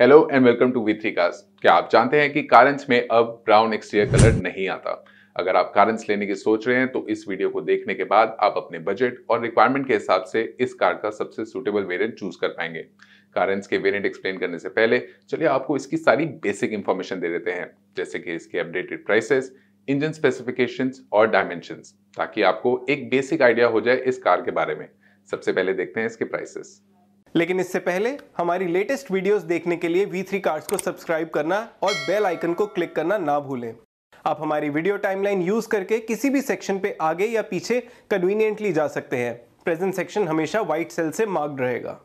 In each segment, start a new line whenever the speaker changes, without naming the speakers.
Hello and welcome to V three cars क्या आप जानते हैं कि कारंस में अब ब्राउन एक्सटीरियर कलर नहीं आता अगर आप कारंस लेने की सोच रहे हैं तो इस वीडियो को देखने के बाद आप अपने बजट और रिक्वायरमेंट के हिसाब से इस कार का सबसे सुटेबल वेरिएंट चूज कर पाएंगे कारंस के वेरिएंट एक्सप्लेन करने से पहले चलिए आपको इसकी सारी बेसिक इन्फॉर्मेशन दे देते हैं जैसे कि इसके अपडेटेड प्राइसेस इंजन स्पेसिफिकेशन और डायमेंशन ताकि आपको एक बेसिक आइडिया हो जाए इस कार के बारे में सबसे पहले देखते हैं इसके प्राइसेस लेकिन इससे पहले हमारी लेटेस्ट वीडियोस देखने के लिए V3 कार्ड्स को सब्सक्राइब करना और बेल आइकन को क्लिक करना ना भूलें आप हमारी वीडियो टाइमलाइन यूज करके किसी भी सेक्शन पे आगे या पीछे कन्वीनियंटली जा सकते हैं प्रेजेंट सेक्शन हमेशा व्हाइट सेल से मार्क्ड रहेगा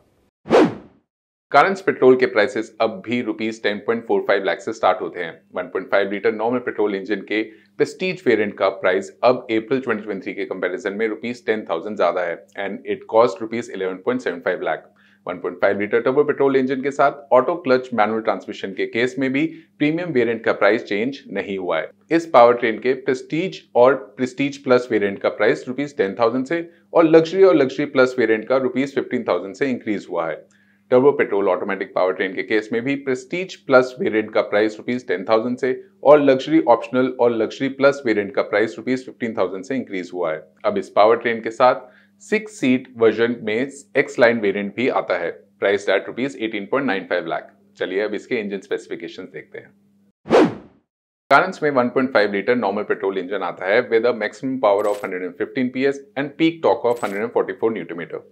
करंट पेट्रोल के प्राइसेस अब भी rupees ten point four five lakh से स्टार्ट होते हैं 1.5 लीटर नॉर्मल पेट्रोल इंजन के प्रेस्टीज वेरिएंट का प्राइस अब अप्रैल 2023 के कंपैरिजन में रुपीज टेन थाउजेंड ज्यादा है and it cost rupees eleven point seven five lakh 1.5 litre turbo petrol engine के साथ ऑटो क्लच मैनुअल ट्रांसमिशन के केस में भी प्रीमियम वेरिएंट का प्राइस चेंज नहीं हुआ है इस पावर ट्रेन के प्रेस्टीज और प्रेस्टीज प्लस वेरिएंट का प्राइस रुपीज टेन थाउजेंड से और लग्जरी और लग्जरी प्लस वेरिएंट का रुपीज फिफ्टीन थाउजेंड से इंक्रीज हुआ है turbo petrol automatic power train के केस में भी प्रेस्टीज प्लस वेरिएंट का प्राइस रुपीज टेन थाउजेंड से और लग्जरी ऑप्शनल और लग्जरी प्लस वेरिएंट का प्राइस रुपीज फिफ्टीन थाउजेंड से इंक्रीज हुआ है अब इस पावर ट्रेन के साथ सिक्स सीट वर्जन में एक्स लाइन वेरियंट भी आता है price at rupees eighteen point nine five lakh चलिए अब इसके इंजन स्पेसिफिकेशन देखते हैं कारंस में 1.5 लीटर नॉर्मल पेट्रोल इंजन आता है with a maximum power of 115 PS and peak torque of 144 newton metre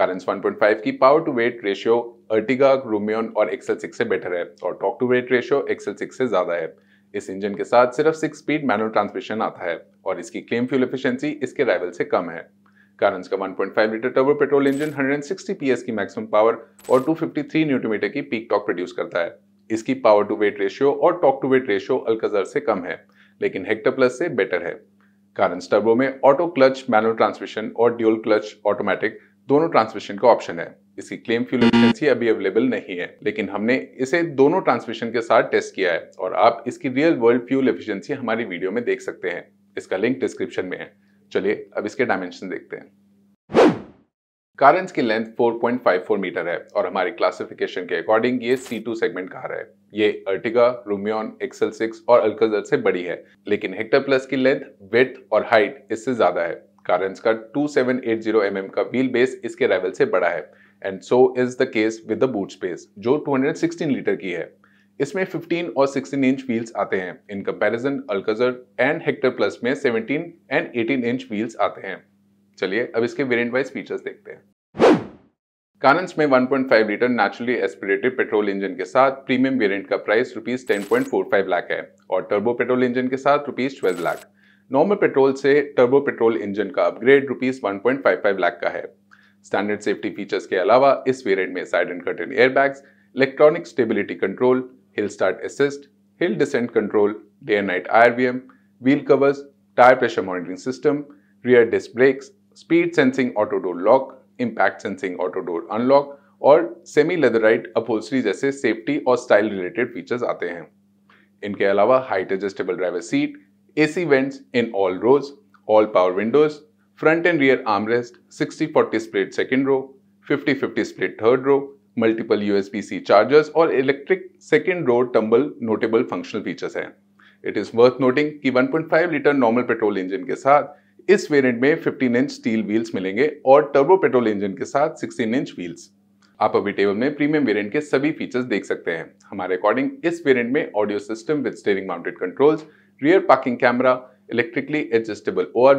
Carens 1.5 की power to weight ratio Ertiga Rumion और एक्सेल सिक्स से बेटर है और torque to weight ratio XL six से ज्यादा है इस इंजन के साथ सिर्फ सिक्स स्पीड मैनुअल ट्रांसमिशन आता है और इसकी क्लेम फ्यूल एफिशिएंसी इसके राइवल से कम है कारंस का 1.5 litre turbo petrol engine 160 PS की मैक्सिमम पावर और 253 न्यूटन मीटर की पीक टॉक प्रोड्यूस करता है इसकी पावर टू वेट रेशियो और torque to weight ratio Alcazar से कम है लेकिन हेक्टर प्लस से बेटर है कारंस टर्बो में ऑटो क्लच मैनुअल ट्रांसमिशन और ड्यूल क्लच ऑटोमेटिक दोनों ट्रांसमिशन का ऑप्शन है इसकी क्लेम फ्यूल एफिशिएंसी अभी अवेलेबल नहीं है लेकिन हमने इसे दोनों ट्रांसमिशन के साथ टेस्ट किया है और आप इसकी रियल वर्ल्ड फ्यूल एफिशिएंसी हमारी वीडियो में देख सकते हैं इसका लिंक डिस्क्रिप्शन में है चलिए अब इसके डायमेंशन देखते हैं कारंस की लेंथ 4.54 मीटर है और हमारे क्लासिफिकेशन के अकॉर्डिंग ये C2 सेगमेंट कार है ये अर्टिगा रूमियन एक्सेल सिक्स और अल्कजर से बड़ी है लेकिन हेक्टर प्लस की लेंथ वेथ और हाइट इससे ज्यादा है कारंस का 2780 mm का व्हील बेस इसके रेवल से बड़ा है and so is the case with the boot space जो 216 लीटर की है इसमें 15 और 16 इंच व्हील्स आते हैं in comparison Alcazar and Hector plus में 17 एंड 18 इंच व्हील्स आते हैं चलिए अब इसके वेरिएंट वाइज फीचर्स देखते हैं कानंस में 1.5 litre naturally aspirated petrol engine के साथ प्रीमियम वेरिएंट का प्राइस रुपीज टेन लाख है और टर्बो पेट्रोल इंजन के साथ रुपीज लाख नॉर्मल पेट्रोल से टर्बो पेट्रोल इंजन का अपग्रेड रुपीज लाख का है स्टैंडर्ड सेफ्टी फीचर्स के अलावा इस वेरिएंट में side and curtain airbags electronic stability control hill start assist, hill descent control, day and night IRBM, wheel covers, tire pressure monitoring system, rear disc brakes, speed sensing auto door lock, impact sensing auto door unlock और semi leatherette upholstery जैसे safety और style related features आते हैं इनके अलावा height adjustable driver seat AC vents in all rows all power windows front and rear armrest 60 40 split second row 50 50 split third row multiple P C chargers और electric second row tumble notable functional features हैं it is worth noting कि 1.5 litre normal petrol engine के साथ इस variant में 15 inch steel wheels मिलेंगे और turbo petrol engine के साथ 16 इंच व्हील्स आप अभी टेबल में प्रीमियम वेरिएंट के सभी फीचर्स देख सकते हैं हमारे अकॉर्डिंग इस वेरिएंट में audio system with steering mounted controls rear parking camera electrically adjustable O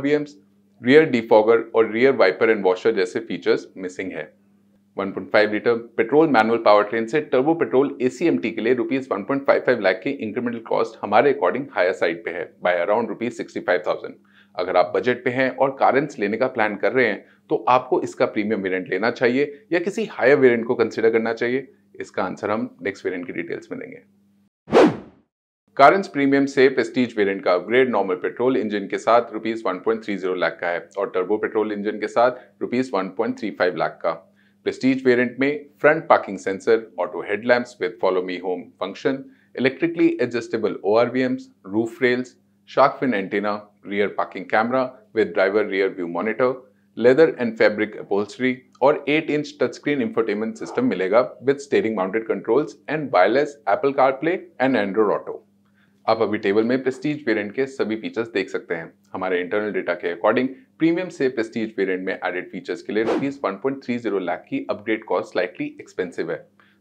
rear defogger और रियर वाइपर एंड वॉशर जैसे फीचर्स मिसिंग है 1.5 litre petrol manual power train से टर्बो पेट्रोल एसीएमटी के लिए रुपीज वन लाख के incremental cost हमारे according higher side पे है बाय अराउंड रुपीज अगर आप बजट पे हैं और कारेंस लेने का प्लान कर रहे हैं तो आपको इसका प्रीमियम वेरिएंट लेना चाहिए या किसी हायर वेरिएंट को कंसीडर करना चाहिए इसका आंसर हम नेक्स्ट वेरिएंट की डिटेल्स में देंगे कारेंस प्रीमियम से प्रेस्टीज वेरिएंट का अपग्रेड नॉर्मल पेट्रोल इंजन के साथ रुपीज 1.30 लाख का है और टर्बो पेट्रोल इंजन के साथ रुपीज लाख का प्रेस्टीज वेरिएंट में front parking sensor auto headlamps with follow me home function electrically adjustable O roof rails shark fin antenna rear parking camera with driver rear view monitor leather and fabric upholstery और 8 inch touch screen infotainment system मिलेगा with steering mounted controls and wireless Apple CarPlay and Android Auto आप अभी table में prestige variant के सभी features देख सकते हैं हमारे इंटरनल डेटा के अकॉर्डिंग प्रीमियम से प्रेस्टीज वेरिएंट में एडेड फीचर्स के लिए रुपीज़ वन लाख की अपग्रेड कॉस्ट स्लाइटली एक्सपेंसिव है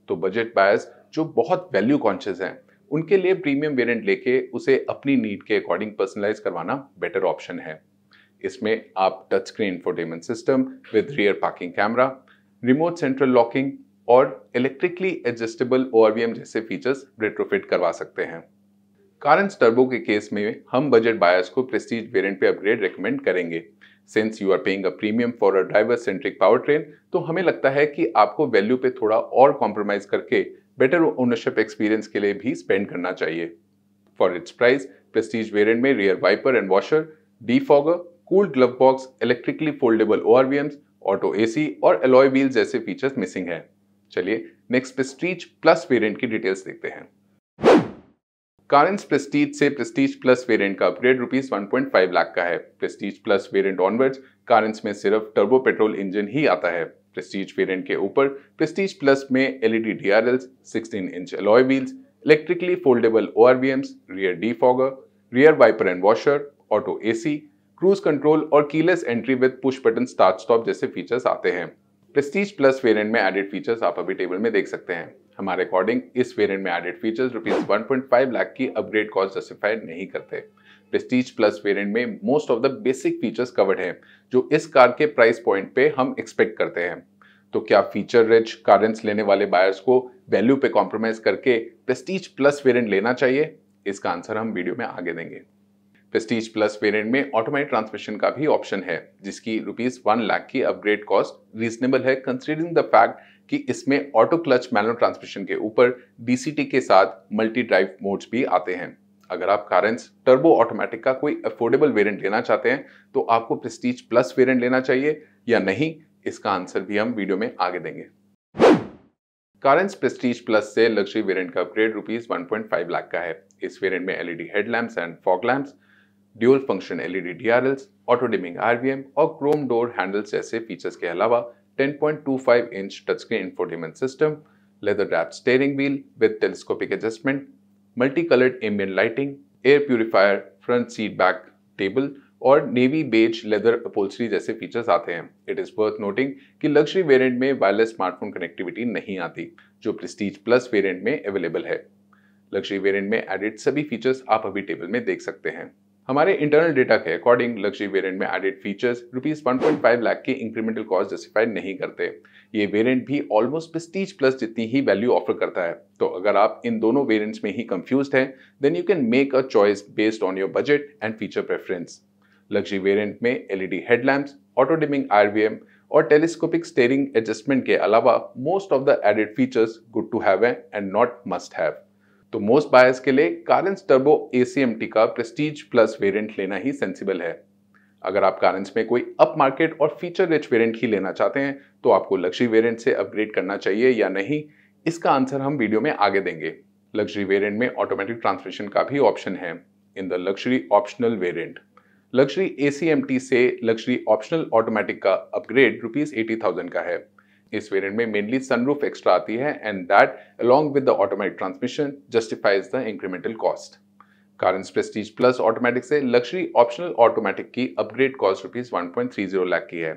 तो बजट बायर्स जो बहुत वैल्यू कॉन्शियस हैं उनके लिए प्रीमियम वेरिएंट लेके उसे अपनी नीड के अकॉर्डिंग पर्सनलाइज करवाना बेटर ऑप्शन है इसमें आप touch screen infotainment system with rear parking camera remote central locking और इलेक्ट्रिकली एडजस्टेबल ओ जैसे फीचर्स रेट्रोफिट करवा सकते हैं कारंस टर्बो के केस में हम बजट बायर्स को प्रेस्टीज वेरिएंट पे अपग्रेड रेकमेंड करेंगे since you are paying a premium for a driver centric power train तो हमें लगता है कि आपको वैल्यू पे थोड़ा और कॉम्प्रोमाइज करके बेटर ओनरशिप एक्सपीरियंस के लिए भी स्पेंड करना चाहिए for its price prestige variant में rear wiper and washer defogger cooled glove box electrically foldable O auto AC और एलॉय व्हील जैसे फीचर्स मिसिंग है चलिए नेक्स्ट प्रेस्टीज प्लस वेरियंट की डिटेल्स देखते हैं कारेंस प्रेस्टीज से प्रेस्टीज प्लस वेरिएंट का अपग्रेड रुपीज फाइव लाख का है prestige plus variant onwards Carens में सिर्फ टर्बो पेट्रोल इंजन ही आता है प्रेस्टीज वेरिएंट के ऊपर प्रेस्टीज प्लस में LED DRL 16 inch alloy wheels electrically foldable O rear D rear wiper and washer auto AC cruise control और keyless entry with push button start stop जैसे features आते हैं prestige plus variant में added features आप अभी table में देख सकते हैं हमारे अकॉर्डिंग इस वेरिएंट में एडेड फीचर्स रुपीज 1.5 लाख की अपग्रेड कॉस्ट जस्टिफाइड नहीं करते प्रेस्टीज प्लस वेरिएंट में most of the basic features covered हैं जो इस कार के प्राइस पॉइंट पे हम एक्सपेक्ट करते हैं तो क्या फीचर रिच कारेंट्स लेने वाले बायर्स को वैल्यू पे कॉम्प्रोमाइज करके प्रेस्टीज प्लस वेरियंट लेना चाहिए इसका आंसर हम वीडियो में आगे देंगे प्रेस्टीज प्लस वेरियंट में ऑटोमेटिक ट्रांसमिशन का भी ऑप्शन है जिसकी रुपीज वन लाख की अपग्रेड कॉस्ट रीजनेबल है कंसिडरिंग द फैक्ट कि इसमें ऑटो क्लच मैनुअल ट्रांसमिशन के ऊपर डीसीटी के साथ मल्टी ड्राइव मोड्स भी आते हैं अगर आप कारेंस टर्बो ऑटोमेटिक का कोई अफोर्डेबल वेरिएंट लेना चाहते हैं तो आपको प्रेस्टीज प्लस वेरिएंट लेना चाहिए या नहीं इसका आंसर भी हम वीडियो में आगे देंगे कारेंस प्रेस्टीज प्लस से लग्जरी वेरिएंट का अपग्रेड रुपीज 1.5 लाख का है इस वेरियंट में LED headlamps and fog lamps dual function LED D auto dimming RVM और क्रोम डोर हैंडल्स जैसे फीचर्स के अलावा 10.25 inch touchscreen infotainment system, leather wrapped steering wheel with telescopic adjustment, multicolored ambient lighting, air purifier, front seat back table और navy beige leather upholstery जैसे features आते हैं it is worth noting कि luxury variant में wireless smartphone connectivity नहीं आती जो prestige plus variant में अवेलेबल है लग्जरी वेरिएंट में एडिट सभी फीचर्स आप अभी टेबल में देख सकते हैं हमारे इंटरनल डेटा के अकॉर्डिंग लग्जरी वेरिएंट में एडेड फीचर्स रुपीज 1.5 लाख के इंक्रीमेंटल कॉस्ट जस्टिफाइड नहीं करते ये वेरिएंट भी ऑलमोस्ट प्रेस्टीज प्लस जितनी ही वैल्यू ऑफर करता है तो अगर आप इन दोनों वेरिएंट्स में ही कंफ्यूज हैं then you can make a choice based on your budget and feature preference luxury variant में LED headlamps auto dimming RVM और टेलीस्कोपिक स्टेयरिंग एडजस्टमेंट के अलावा most of the added features good to have and not must have तो most buyers के लिए Carens turbo ए का Prestige plus variant लेना ही sensible है अगर आप कारेंस में कोई अप मार्केट और फीचर रिच वेरिएंट ही लेना चाहते हैं तो आपको लक्ष्य वेरिएंट से अपग्रेड करना चाहिए या नहीं इसका आंसर हम वीडियो में आगे देंगे लग्जरी वेरिएंट में ऑटोमेटिक ट्रांसमिशन का भी ऑप्शन है in the luxury optional variant luxury ACMT से लग्जरी ऑप्शनल ऑटोमेटिक का अपग्रेड रुपीज एटी थाउजेंड का है इस वेरिएंट में मेनली सनरूफ एक्स्ट्रा आती है and that along with the automatic transmission justifies the incremental cost Carens prestige plus automatic से luxury optional automatic की upgrade cost rupees one point three zero lakh की है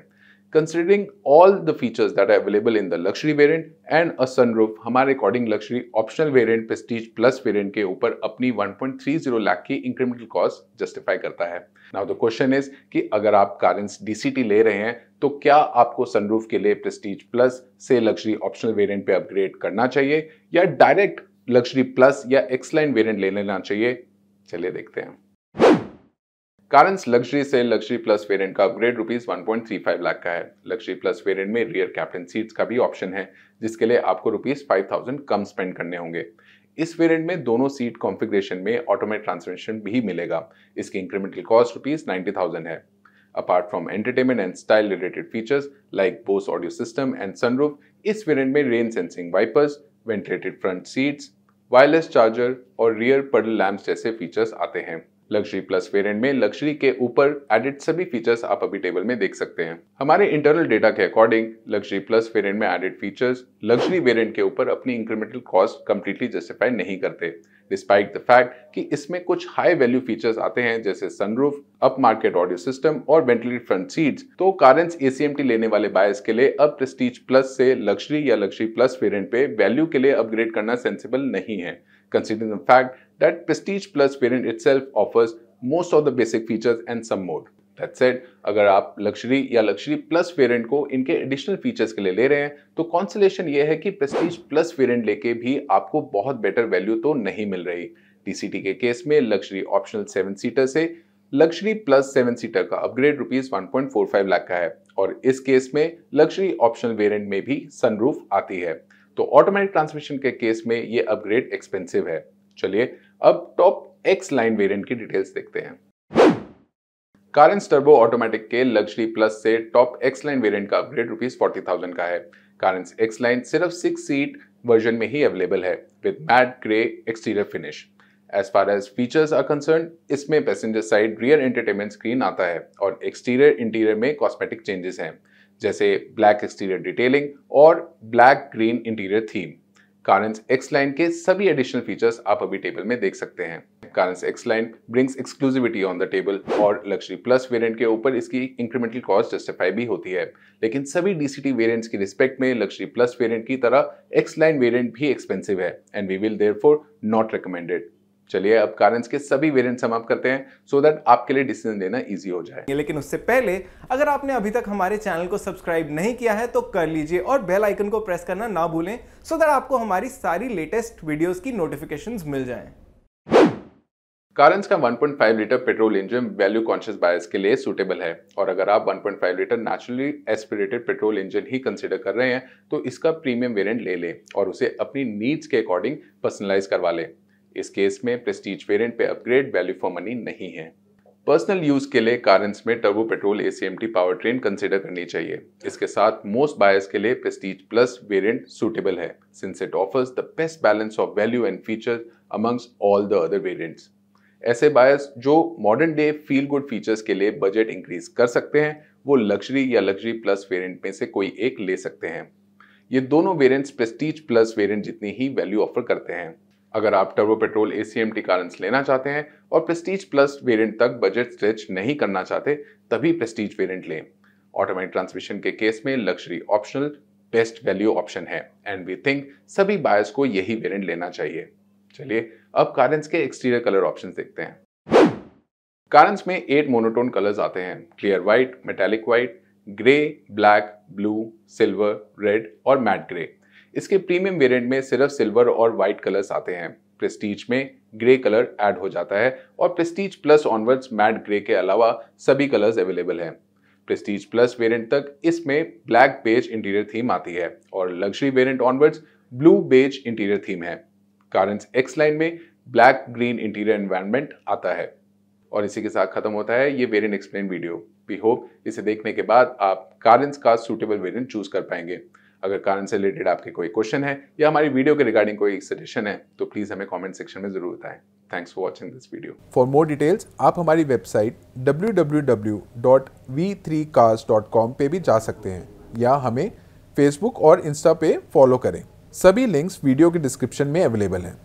considering all the features that are available in the luxury variant and a sunroof हमारे according luxury optional variant prestige plus variant के ऊपर अपनी 1.30 लाख की incremental cost justify करता है now the question is कि अगर आप कारेंस डीसीटी ले रहे हैं तो क्या आपको सनरूफ के लिए प्रेस्टीज प्लस से लग्जरी ऑप्शनल वेरियंट पे अपग्रेड करना चाहिए या डायरेक्ट लग्जरी प्लस या एक्सलाइन वेरियंट ले लेना चाहिए चलिए देखते हैं कारंस लग्जरी से लग्जरी प्लस वेरिएंट का अपग्रेड रुपीज वन लाख का है लग्जरी प्लस वेरिएंट में रियर कैप्टन सीट्स का भी ऑप्शन है जिसके लिए आपको रुपीज 5000 कम स्पेंड करने होंगे इस वेरिएंट में दोनों सीट कॉन्फ़िगरेशन में ऑटोमेट ट्रांसमिशन भी मिलेगा इसकी इंक्रीमेंटल कॉस्ट रुपीज नाइन्टी है apart from entertainment and style related features like Bose audio system and sunroof इस वेरिएंट में rain sensing wipers ventilated front seats wireless charger और रियर पडल लैम्प्स जैसे features आते हैं लग्जरी प्लस वेरिएंट में luxury के ऊपर एडिट सभी फीचर्स आप अभी टेबल में देख सकते हैं हमारे इंटरनल डेटा के अकॉर्डिंग लग्जरी प्लस वेरिएंट में एडिट फीचर्स लग्जरी वेरिएंट के ऊपर अपनी इंक्रीमेंटल कॉस्ट कम्प्लीटली जस्टिफाई नहीं करते डिस्पाइट द फैक्ट कि इसमें कुछ हाई वैल्यू फीचर्स आते हैं जैसे sunroof up market audio system और वेंटिलेटेड फ्रंट सीट्स तो कारेंस एसीएमटी लेने वाले बायस के लिए अब प्रेस्टीज प्लस से लग्जरी या लग्जरी प्लस वेरिएंट पे वैल्यू के लिए अपग्रेड करना सेंसिबल नहीं है considering the fact that Prestige Plus variant itself offers most of the basic features and some more. That said, अगर आप लग्जरी या लग्जरी प्लस वेरिएंट को इनके एडिशनल फीचर्स के लिए ले रहे हैं तो कॉन्सलेशन ये है कि प्रेस्टीज प्लस वेरिएंट लेके भी आपको बहुत बेटर वैल्यू तो नहीं मिल रही टीसीटी के केस में लग्जरी ऑप्शनल सेवन सीटर से लग्जरी प्लस सेवन सीटर का अपग्रेड रुपीज 1.45 लाख का है और इस केस में लग्जरी ऑप्शनल वेरियंट में भी सनरूफ आती है तो ऑटोमेटिक ट्रांसमिशन के केस में ये अपग्रेड एक्सपेंसिव है चलिए अब टॉप एक्स लाइन वेरिएंट की डिटेल्स देखते हैं कारेंस टर्बो ऑटोमेटिक के लग्जरी प्लस से टॉप एक्स लाइन वेरिएंट का अपग्रेड रुपीज फोर्टी का है कारेंस एक्स लाइन सिर्फ सिक्स सीट वर्जन में ही अवेलेबल है with matte grey exterior finish as far as features are concern इसमें passenger side rear entertainment screen आता है और एक्सटीरियर इंटीरियर में कॉस्मेटिक चेंजेस हैं जैसे ब्लैक एक्सटीरियर डिटेलिंग और black green interior theme Carens X line के सभी एडिशनल फीचर्स आप अभी टेबल में देख सकते हैं Carens X line brings exclusivity on the table और लग्जरी प्लस वेरिएंट के ऊपर इसकी इंक्रीमेंटल कॉस्ट जस्टिफाई भी होती है लेकिन सभी डीसीटी वेरिएंट्स की रिस्पेक्ट में लग्जरी प्लस वेरिएंट की तरह एक्स लाइन वेरियंट भी एक्सपेंसिव है and we will there not recommended चलिए अब कारंस के सभी वेरिएंट समाप्त करते हैं सो so दैट आपके लिए डिसीजन लेना इजी हो जाए लेकिन उससे पहले अगर आपने अभी तक हमारे चैनल को सब्सक्राइब नहीं किया है तो कर लीजिए और बेल आइकन को प्रेस करना ना भूलें सो so दैट आपको हमारी सारी लेटेस्ट वीडियोस की नोटिफिकेशंस मिल जाए कारंस का 1.5 litre petrol engine value conscious buyers के लिए सुटेबल है और अगर आप 1.5 litre naturally aspirated petrol engine ही कंसिडर कर रहे हैं तो इसका प्रीमियम वेरिएंट ले लें और उसे अपनी नीड्स के अकॉर्डिंग पर्सनलाइज करवा लें इस केस में प्रेस्टीज वेरिएंट पे अपग्रेड वैल्यू फॉर मनी नहीं है पर्सनल यूज के लिए कारेंस में turbo petrol A C power train consider करनी चाहिए इसके साथ मोस्ट बायर्स के लिए प्रेस्टीज प्लस वेरियंट सुटेबल है since it offers the best balance of value and feature amongst all the other variants ऐसे बायर्स जो modern day feel good features के लिए बजट इंक्रीज कर सकते हैं वो लग्जरी या लग्जरी प्लस वेरिएंट में से कोई एक ले सकते हैं ये दोनों वेरिएंट्स प्रेस्टीज प्लस वेरिएंट जितनी ही वैल्यू ऑफर करते हैं अगर आप turbo petrol A C M T car लेना चाहते हैं और प्रेस्टीज प्लस वेरिएंट तक बजट स्ट्रेच नहीं करना चाहते तभी प्रेस्टीज वेरिएंट लें ऑटोमेटिक ट्रांसमिशन के केस में luxury optional best value option है एंड वी थिंक सभी बायर्स को यही वेरिएंट लेना चाहिए चलिए अब कारेंस के एक्सटीरियर कलर ऑप्शन देखते हैं कारंस में एट मोनोटोन कलर्स आते हैं clear white metallic white grey black blue silver red और मैट ग्रे इसके प्रीमियम वेरिएंट में सिर्फ सिल्वर और व्हाइट कलर्स आते हैं प्रेस्टीज में ग्रे कलर ऐड हो जाता है और Prestige plus onwards matte grey के अलावा सभी कलर्स अवेलेबल हैं प्रेस्टीज प्लस वेरिएंट तक इसमें ब्लैक बेज इंटीरियर थीम आती है और luxury variant onwards blue beige interior theme है कारंस एक्स लाइन में ब्लैक ग्रीन इंटीरियर एनवायरमेंट आता है और इसी के साथ खत्म होता है ये variant explain video we hope इसे देखने के बाद आप कारंस का सूटेबल वेरिएंट चूज कर पाएंगे अगर कारण से रिलेटेड आपके कोई क्वेश्चन है या हमारी वीडियो के रिगार्डिंग कोई सजेशन है तो प्लीज़ हमें कॉमेंट सेक्शन में ज़रूर बताएं thanks for watching this video for more details आप हमारी वेबसाइट डब्ल्यू पे भी जा सकते हैं या हमें फेसबुक और इंस्टा पे फॉलो करें सभी लिंक्स वीडियो के डिस्क्रिप्शन में अवेलेबल हैं